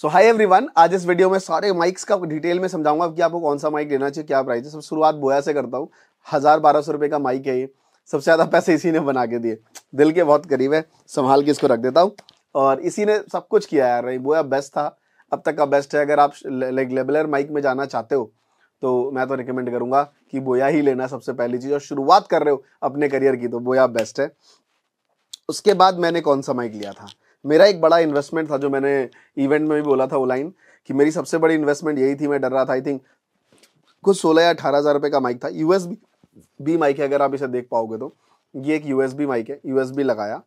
सो hi everyone आज इस video में सारे माइक्स का डिटेल में समझाऊंगा कि आपको कौन सा माइक लेना चाहिए क्या प्राइस है सब शुरुआत बोया से करता हूँ हज़ार बारह सौ रुपये का माइक है ये सबसे ज़्यादा पैसे इसी ने बना के दिए दिल के बहुत करीब है संभाल के इसको रख देता हूँ और इसी ने सब कुछ किया यार रही बोया बेस्ट था अब तक का बेस्ट है अगर आप लाइक लेबलर माइक में जाना चाहते हो तो मैं तो रिकमेंड करूँगा कि बोया ही लेना सबसे पहली चीज़ और शुरुआत कर रहे हो अपने करियर की तो बोया बेस्ट है उसके बाद मैंने कौन सा माइक लिया था मेरा एक बड़ा इन्वेस्टमेंट था जो मैंने इवेंट में भी बोला था वो लाइन कि मेरी सबसे बड़ी इन्वेस्टमेंट यही थी मैं डर रहा था आई थिंक कुछ सोलह या अठारह हज़ार रुपये का माइक था यू बी माइक है अगर आप इसे देख पाओगे तो ये एक यू माइक है यू लगाया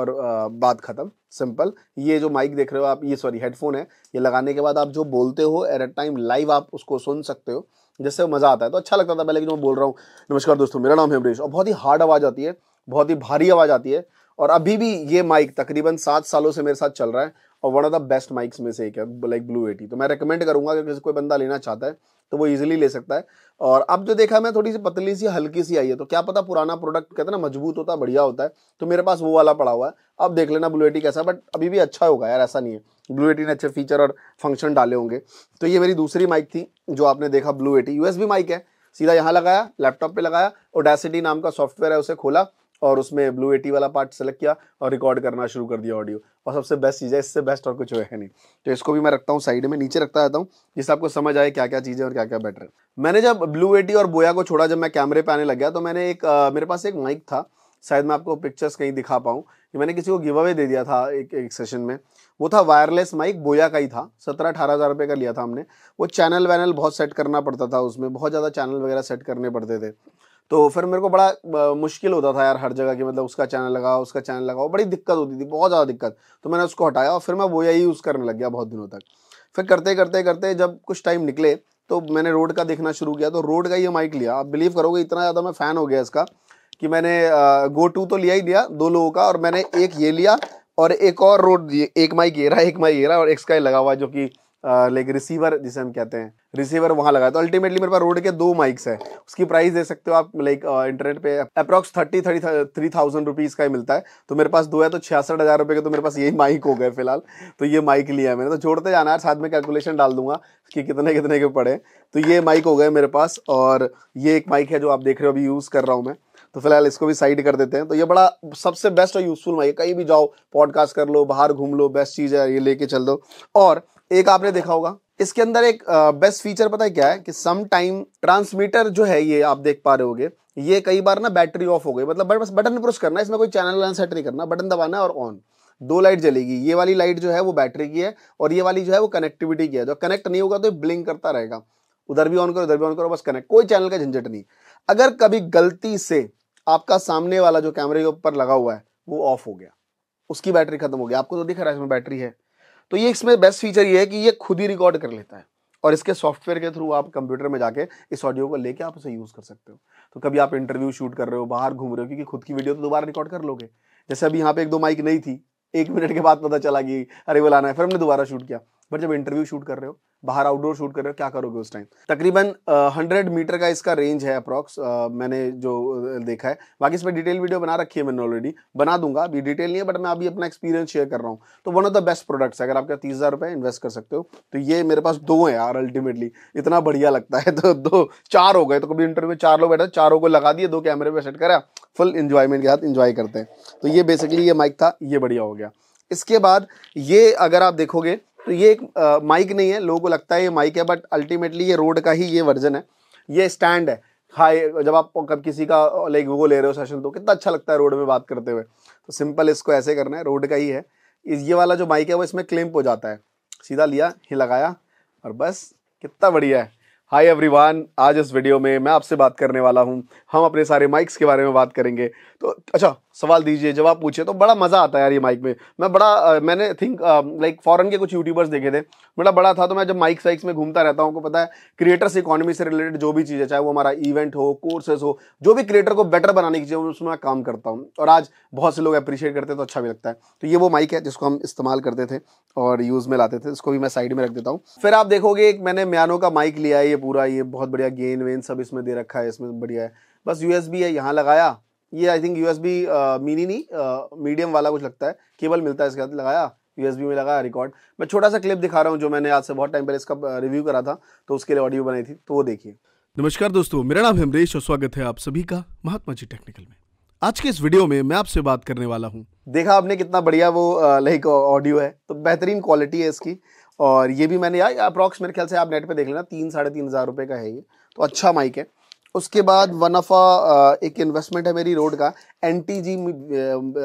और आ, बात ख़त्म सिंपल ये जो माइक देख रहे हो आप ये सॉरी हेडफोन है ये लगाने के बाद आप जो बोलते हो एट अ टाइम लाइव आप उसको सुन सकते हो जिससे मज़ा आता है तो अच्छा लगता था पहले कि जो मैं बोल रहा हूँ नमस्कार दोस्तों मेरा नाम है अमरीश और बहुत ही हार्ड आवाज़ आती है बहुत ही भारी आवाज़ आती है और अभी भी ये माइक तकरीबन सात सालों से मेरे साथ चल रहा है और one of the best mics में से एक है लाइक ब्लू एटी तो मैं रिकमेंड करूंगा अगर किसी कोई बंदा लेना चाहता है तो वो इजीली ले सकता है और अब जो देखा मैं थोड़ी सी पतली सी हल्की सी आई है तो क्या पता पुराना प्रोडक्ट कहते ना मजबूत होता है बढ़िया होता है तो मेरे पास वो वाला पड़ा हुआ है अब देख लेना ब्लू एटी कैसा बट अभी भी अच्छा होगा यार ऐसा नहीं है ब्लू एटी ने अच्छे फीचर और फंक्शन डाले होंगे तो ये मेरी दूसरी माइक थी जो आपने देखा ब्लू एटी यूएस माइक है सीधा यहाँ लगाया लैपटॉप पर लगाया ओडेसिटी नाम का सॉफ्टवेयर है उसे खोला और उसमें ब्लू एटी वाला पार्ट सेलेक्ट किया और रिकॉर्ड करना शुरू कर दिया ऑडियो और सबसे बेस्ट चीज़ है इससे बेस्ट और कुछ है नहीं तो इसको भी मैं रखता हूँ साइड में नीचे रखता रहता हूँ जिससे आपको समझ आए क्या क्या चीज़ें और क्या क्या बेटर है मैंने जब ब्लू एटी और बोया को छोड़ा जब मैं कैमरे पर आने लग गया तो मैंने एक मेरे पास एक माइक था शायद मैं आपको पिक्चर्स कहीं दिखा पाऊँ कि मैंने किसी को गिव अवे दे दिया था एक एक सेशन में वो था वायरलेस माइक बोया का ही था सत्रह अठारह हज़ार रुपये का लिया था हमने वो चैनल वैनल बहुत सेट करना पड़ता था उसमें बहुत ज़्यादा चैनल वगैरह सेट करने पड़ते थे तो फिर मेरे को बड़ा मुश्किल होता था यार हर जगह की मतलब उसका चैनल लगाओ उसका चैनल लगाओ बड़ी दिक्कत होती थी बहुत ज़्यादा दिक्कत तो मैंने उसको हटाया और फिर मैं वो यही यूज़ करने लग गया बहुत दिनों तक फिर करते करते करते जब कुछ टाइम निकले तो मैंने रोड का देखना शुरू किया तो रोड का ये माइक लिया आप बिलीव करोगे इतना ज़्यादा मैं फ़ैन हो गया इसका कि मैंने गो टू तो लिया ही लिया दो लोगों का और मैंने एक ये लिया और एक और रोड एक माइक ये रहा एक माइक ये रहा और एक स्काई लगा हुआ जो कि लाइक रिसीवर जिसे हम कहते हैं रिसीवर वहाँ लगाया तो अल्टीमेटली मेरे पास रोड के दो माइक्स है उसकी प्राइस दे सकते हो आप लाइक इंटरनेट पे approx thirty thirty three thousand rupees का ही मिलता है तो मेरे पास दो है तो छियासठ हज़ार रुपये के तो मेरे पास यही माइक हो गए फिलहाल तो ये माइक लिया है मैंने तो जोड़ते जाना है साथ में कैलकुलेशन डाल दूंगा कि कितने कितने के पड़े तो ये माइक हो गए मेरे पास और ये एक माइक है जो आप देख रहे हो अभी यूज़ कर रहा हूँ मैं तो फिलहाल इसको भी साइड कर देते हैं तो ये बड़ा सबसे बेस्ट और यूज़फुल माइक कहीं भी जाओ पॉडकास्ट कर लो बाहर घूम लो बेस्ट चीज़ है ये लेके चल दो और एक आपने देखा होगा इसके अंदर एक बेस्ट फीचर पता है क्या है कि सम टाइम ट्रांसमीटर जो है ये आप देख पा रहे हो ये कई बार ना बैटरी ऑफ हो गई मतलब बट बस बटन प्रेस करना है इसमें कोई चैनल सेट नहीं करना बटन दबाना है और ऑन दो लाइट जलेगी ये वाली लाइट जो है वो बैटरी की है और ये वाली जो है वो कनेक्टिविटी की है जो तो कनेक्ट नहीं होगा तो ब्लिंक करता रहेगा उधर भी ऑन करो उधर भी ऑन करो बस कनेक्ट कोई चैनल का झंझट नहीं अगर कभी गलती से आपका सामने वाला जो कैमरे के ऊपर लगा हुआ है वो ऑफ हो गया उसकी बैटरी खत्म हो गई आपको तो दिख रहा है इसमें बैटरी है तो ये इसमें बेस्ट फीचर ये है कि ये खुद ही रिकॉर्ड कर लेता है और इसके सॉफ्टवेयर के थ्रू आप कंप्यूटर में जाके इस ऑडियो को लेके आप उसे यूज़ कर सकते हो तो कभी आप इंटरव्यू शूट कर रहे हो बाहर घूम रहे हो क्योंकि खुद की वीडियो तो दोबारा रिकॉर्ड कर लोगे जैसे अभी यहाँ पे एक दो माइक नहीं थी एक मिनट के बाद पता चला कि अरे वो लाना है फिर हमने दोबारा शूट किया बट जब इंटरव्यू शूट कर रहे हो बाहर आउटडोर शूट कर रहे हो क्या करोगे उस टाइम तकरीबन हंड्रेड मीटर का इसका रेंज है अप्रॉक्स मैंने जो देखा है बाकी इस पर डिटेल वीडियो बना रखी है मैंने ऑलरेडी बना दूंगा अभी डिटेल नहीं है बट मैं अभी अपना एक्सपीरियंस शेयर कर रहा हूँ तो one of the best products अगर आपका तीस हज़ार रुपये इन्वेस्ट कर सकते हो तो ये मेरे पास दो हैं यार अल्टीमेटली इतना बढ़िया लगता है तो दो चार हो गए तो कभी इंटरव्यू चार लोग बैठे चारों को लगा दिए दो कैमरे पर सेट करा फुल इन्जॉयमेंट के साथ इन्जॉय करते हैं तो ये बेसिकली ये माइक था ये बढ़िया हो गया इसके बाद ये अगर आप देखोगे तो ये एक माइक नहीं है लोगों को लगता है ये माइक है बट अल्टीमेटली ये रोड का ही ये वर्जन है ये स्टैंड है हाई जब आप कब किसी का लाइक वो ले रहे हो सेशन तो कितना अच्छा लगता है रोड में बात करते हुए तो सिंपल इसको ऐसे करना है रोड का ही है इस ये वाला जो माइक है वो इसमें क्लेम्प हो जाता है सीधा लिया ही लगाया और बस कितना बढ़िया है हाय एवरीवन आज इस वीडियो में मैं आपसे बात करने वाला हूँ हम अपने सारे माइक्स के बारे में बात करेंगे तो अच्छा सवाल दीजिए जवाब पूछिए तो बड़ा मज़ा आता है यार ये माइक में मैं बड़ा आ, मैंने थिंक लाइक फॉरेन के कुछ यूट्यूबर्स देखे थे बड़ा बड़ा था तो मैं जब माइक साइक्स में घूमता रहता हूँ को तो पता है क्रिएटर्स इकोनॉमी से रिलेटेड जो भी चीज़ें चाहे वो हमारा इवेंट हो कोर्सेज हो जो भी क्रिएटर को बेटर बनाने की चीज़ें उसमें मैं काम करता हूँ और आज बहुत से लोग अप्रिशिएट करते हैं तो अच्छा भी लगता है तो ये वो माइक है जिसको हम इस्तेमाल करते थे और यूज़ में लाते थे इसको भी मैं साइड में रख देता हूँ फिर आप देखोगे एक मैंने म्यानो का माइक लिया है ये पूरा ये बहुत बढ़िया गेंद वेन सब इसमें दे रखा है इसमें बढ़िया है बस यू है यहाँ लगाया ये आई थिंक यूएसबी मिनी नहीं मीडियम uh, वाला कुछ लगता है केबल मिलता है इसके साथ लगाया यूएसबी में लगाया रिकॉर्ड मैं छोटा सा क्लिप दिखा रहा हूँ जो मैंने आज से बहुत टाइम पहले इसका रिव्यू uh, करा था तो उसके लिए ऑडियो बनाई थी तो वो देखिए नमस्कार दोस्तों मेरा नाम हेमरेश और स्वागत है आप सभी का महात्मा जी टेक्निकल में आज के इस वीडियो में मैं आपसे बात करने वाला हूँ देखा आपने कितना बढ़िया वो लाइक uh, ऑडियो है तो बेहतरीन क्वालिटी है इसकी और ये भी मैंने अप्रॉक्स मेरे ख्याल से आप नेट पे देख लेना तीन साढ़े तीन हज़ार रुपये का है ये तो अच्छा माइक है उसके बाद वन ऑफ uh, एक इन्वेस्टमेंट है मेरी रोड का N T G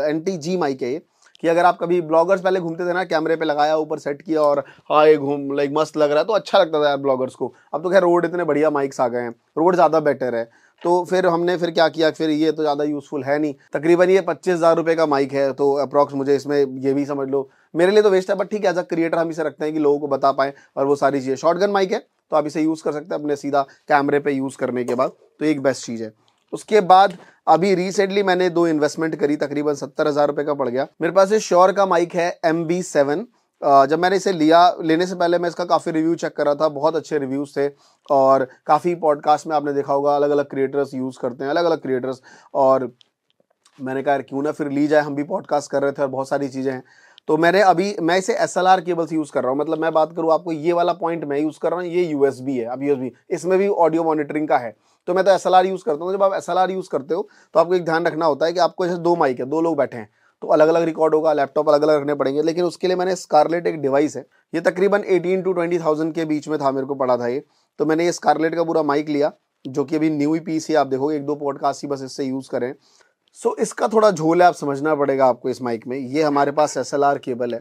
N T G mic है कि अगर आप कभी ब्लॉगर्स पहले घूमते थे ना कैमरे पे लगाया ऊपर सेट किया और हाय घूम लाइक मस्त लग रहा है तो अच्छा लगता था यार ब्लॉगर्स को अब तो खैर रोड इतने बढ़िया माइक्स आ गए हैं रोड ज़्यादा बेटर है तो फिर हमने फिर क्या किया फिर ये तो ज़्यादा यूज़फुल है नहीं तकरीबन ये पच्चीस हज़ार रुपये का माइक है तो अप्रॉक्स मुझे इसमें ये भी समझ लो मेरे लिए तो वेस्ट है बट ठीक है एज अ क्रिएटर हम इसे रखते हैं कि लोगों को बता पाएँ और वो सारी चीज़ें शॉर्ट गन माइक है तो आप इसे यूज़ कर सकते हैं अपने सीधा कैमरे पे यूज़ करने के बाद तो एक बेस्ट चीज़ है उसके बाद अभी रिसेंटली मैंने दो इन्वेस्टमेंट करी तकरीबन सत्तर हज़ार रुपये का पड़ गया मेरे पास श्योर का माइक है एम बी सेवन जब मैंने इसे लिया लेने से पहले मैं इसका काफ़ी रिव्यू चेक करा था बहुत अच्छे रिव्यूज़ थे और काफ़ी पॉडकास्ट में आपने देखा होगा अलग अलग क्रिएटर्स यूज़ करते हैं अलग अलग क्रिएटर्स और मैंने कहा यार क्यों ना फिर ली जाए हम भी पॉडकास्ट कर रहे थे और बहुत सारी चीज़ें हैं तो मैंने अभी मैं इसे S L R cables use कर रहा हूँ मतलब मैं बात करूँ आपको ये वाला पॉइंट मैं यूज़ कर रहा हूँ ये यू एस बी है अब यू एस बी इसमें भी ऑडियो मॉनिटरिंग का है तो मैं तो एस एल आर यूज़ करता हूँ जब आप एस एल आर यूज़ करते हो तो आपको एक ध्यान रखना होता है कि आपको जैसे दो माइक है दो लोग बैठे हैं तो अलग अलग रिकॉर्ड होगा लैपटॉप अलग अलग रखने पड़ेंगे लेकिन उसके लिए मैंने स्कारलेट एक डिवाइस है ये तकरीबन एटीन टू ट्वेंटी थाउजेंड के बीच में था मेरे को पड़ा था ये तो मैंने ये स्कारलेट का पूरा माइक लिया जो कि अभी न्यू ही पीस है आप देखोगे एक दो पॉडकास्ट ही बस इससे यूज़ करें सो so, इसका थोड़ा झोल है आप समझना पड़ेगा आपको इस माइक में ये हमारे पास एस केबल है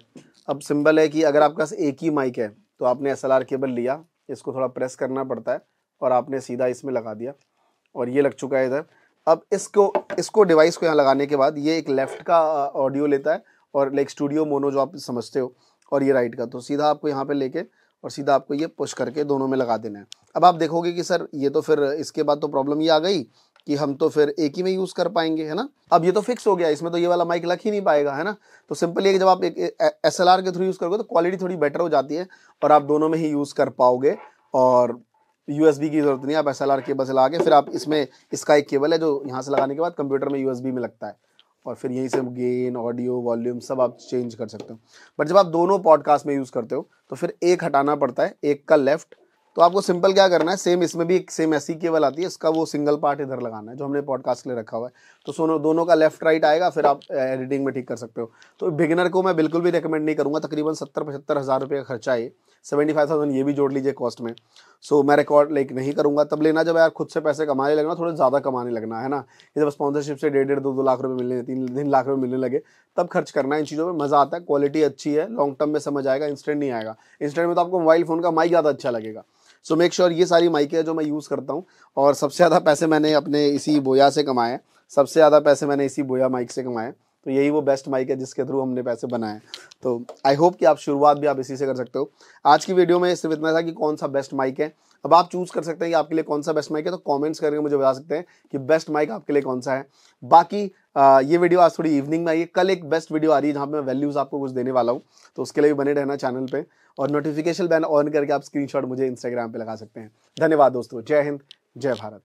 अब सिंबल है कि अगर आपके पास एक ही माइक है तो आपने एस केबल लिया इसको थोड़ा प्रेस करना पड़ता है और आपने सीधा इसमें लगा दिया और ये लग चुका है इधर अब इसको इसको डिवाइस को यहाँ लगाने के बाद ये एक लेफ़्ट का ऑडियो लेता है और लाइक स्टूडियो मोनो जो आप समझते हो और ये राइट का तो सीधा आपको यहाँ पे लेके और सीधा आपको ये पुश करके दोनों में लगा देना है अब आप देखोगे कि सर ये तो फिर इसके बाद तो प्रॉब्लम ये आ गई कि हम तो फिर एक ही में यूज़ कर पाएंगे है ना अब ये तो फिक्स हो गया इसमें तो ये वाला माइक लग ही नहीं पाएगा है ना तो सिंपली है जब आप एक एस के थ्रू यूज़ करोगे तो क्वालिटी थोड़ी बेटर हो जाती है और आप दोनों में ही यूज़ कर पाओगे और यू की ज़रूरत नहीं आप एस एल आर केबल से लगा के फिर आप इसमें इसका एक केबल है जो यहाँ से लगाने के बाद कंप्यूटर में यू में लगता है और फिर यहीं से गेन ऑडियो वॉल्यूम सब आप चेंज कर सकते हो बट जब आप दोनों पॉडकास्ट में यूज़ करते हो तो फिर एक हटाना पड़ता है एक का लेफ़्ट तो आपको सिंपल क्या करना है सेम इसमें भी एक सेम ऐसी केबल आती है इसका वो सिंगल पार्ट इधर लगाना है जो हमने पॉडकास्ट के लिए रखा हुआ है तो सोनो दोनों का लेफ्ट राइट आएगा फिर आप एडिटिंग में ठीक कर सकते हो तो बिगिनर को मैं बिल्कुल भी रिकमेंड नहीं करूँगा तकरीबन सत्तर पचहत्तर हज़ार रुपये का खर्चा है सेवेंटी फाइव थाउजेंड ये भी जोड़ लीजिए कॉस्ट में सो so, मैं रिकॉर्ड लाइक नहीं करूँगा तब लेना जब यार खुद से पैसे कमाने लगना थोड़े ज़्यादा कमाने लगना है ना ये जब स्पॉन्सरशिप से डेढ़ डेढ़ दो दो लाख रुपये मिलने तीन तीन लाख रुपये मिलने लगे तब खर्च करना है इन चीज़ों में मज़ा आता है क्वालिटी अच्छी है लॉन्ग टर्म में समझ आएगा इंस्टेंट नहीं आएगा इंस्टेंट में तो आपको मोबाइल फ़ोन का माइक ज़्यादा अच्छा लगेगा सो मेक श्योर ये सारी माइकें जो मैं यूज़ करता हूँ और सबसे ज़्यादा पैसे मैंने अपने इसी बोया से कमाए सबसे ज़्यादा पैसे मैंने इसी बोया माइक से कमाए तो यही वो बेस्ट माइक है जिसके थ्रू हमने पैसे बनाए तो आई होप कि आप शुरुआत भी आप इसी से कर सकते हो आज की वीडियो में सिर्फ इतना था कि कौन सा बेस्ट माइक है अब आप चूज कर सकते हैं कि आपके लिए कौन सा बेस्ट माइक है तो कमेंट्स करके मुझे बता सकते हैं कि बेस्ट माइक आपके लिए कौन सा है बाकी आ, ये वीडियो आज थोड़ी इवनिंग में आई है कल एक बेस्ट वीडियो आ रही है जहाँ पे मैं वैल्यूज़ आपको कुछ देने वाला हूँ तो उसके लिए भी बने रहना चैनल पर और नोटिफिकेशन बैन ऑन करके आप स्क्रीनशॉट मुझे इंस्टाग्राम पर लगा सकते हैं धन्यवाद दोस्तों जय हिंद जय भारत